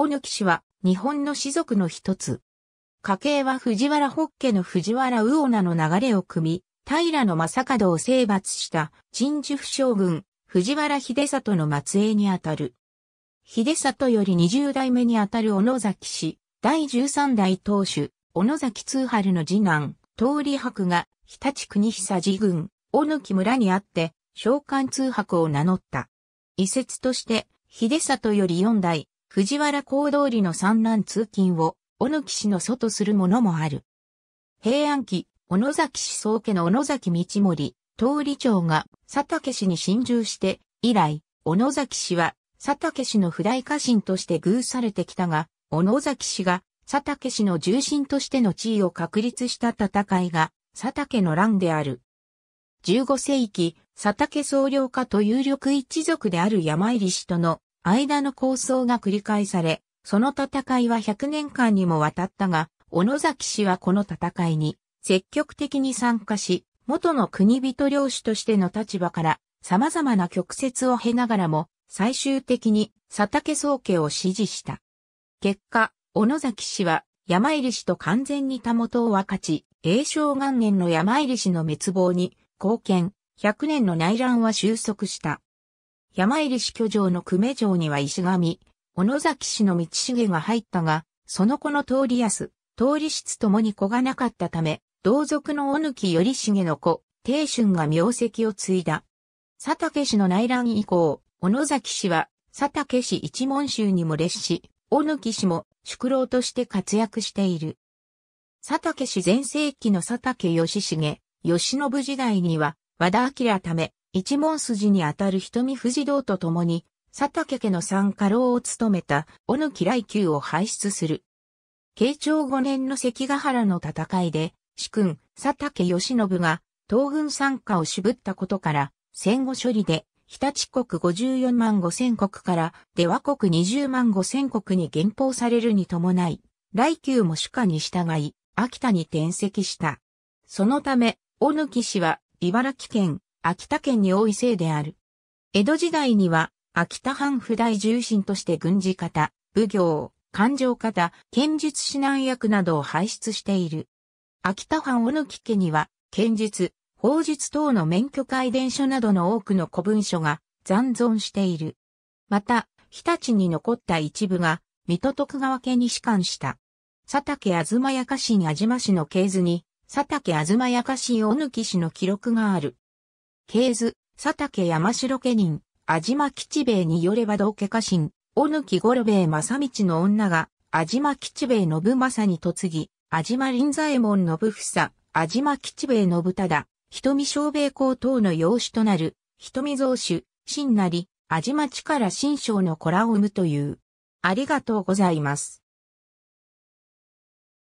大貫氏は日本の士族の一つ。家系は藤原北家の藤原魚女の流れを組み、平の正門を征伐した陳寿府将軍、藤原秀里の末裔にあたる。秀里より二十代目にあたる小野崎氏、第十三代当主、小野崎通春の次男、通り伯が、日立国久寺郡、大貫村にあって、召喚通伯を名乗った。遺説として、秀里より四代、藤原公通りの産卵通勤を、小野木氏のとするものもある。平安期、小野崎氏宗家の小野崎道森、通り長が佐竹氏に侵入して、以来、小野崎氏は佐竹氏の不代家臣として偶されてきたが、小野崎氏が佐竹氏の重臣としての地位を確立した戦いが、佐竹の乱である。15世紀、佐竹総領家と有力一族である山入氏との間の構想が繰り返され、その戦いは100年間にもわたったが、小野崎氏はこの戦いに積極的に参加し、元の国人領主としての立場から様々な曲折を経ながらも、最終的に佐竹宗家を支持した。結果、小野崎氏は山入氏と完全に他元を分かち、永正元年の山入氏の滅亡に貢献、100年の内乱は収束した。山入市居城の久米城には石神、小野崎氏の道重が入ったが、その子の通り安、通り室ともに子がなかったため、同族の小貫頼重の子、定春が名跡を継いだ。佐竹氏の内乱以降、小野崎氏は、佐竹氏一門衆にも列し、小貫氏も宿老として活躍している。佐竹氏全盛期の佐竹義重、義信時代には、和田明ため、一門筋にあたる瞳富士道と共に、佐竹家の三家老を務めた、小野木来宮を輩出する。慶長5年の関ヶ原の戦いで、主君、佐竹義信が、東軍参加を渋ったことから、戦後処理で、日立国54万5千国から、出羽国20万5千国に減俸されるに伴い、来宮も主家に従い、秋田に転籍した。そのため、小貫氏は、茨城県、秋田県に多いせいである。江戸時代には、秋田藩府大重臣として軍事方、武行、勘定方、剣術指南役などを輩出している。秋田藩小貫家には、剣術、法術等の免許改伝書などの多くの古文書が残存している。また、日立に残った一部が、水戸徳川家に仕官した。佐竹あずまやかしにあじましの系図に、佐竹あずまやかし小貫氏の記録がある。系図、佐竹山城家人、安島吉兵衛によれば道家家臣、ぬ貫五郎兵衛正道の女が、安島吉兵衛信正に嫁ぎ、安島林左衛門信房、安島吉兵衛信忠、瞳小兵公等の養子となる、瞳蔵主、真なり、安島力新章の子らを生むという。ありがとうございます。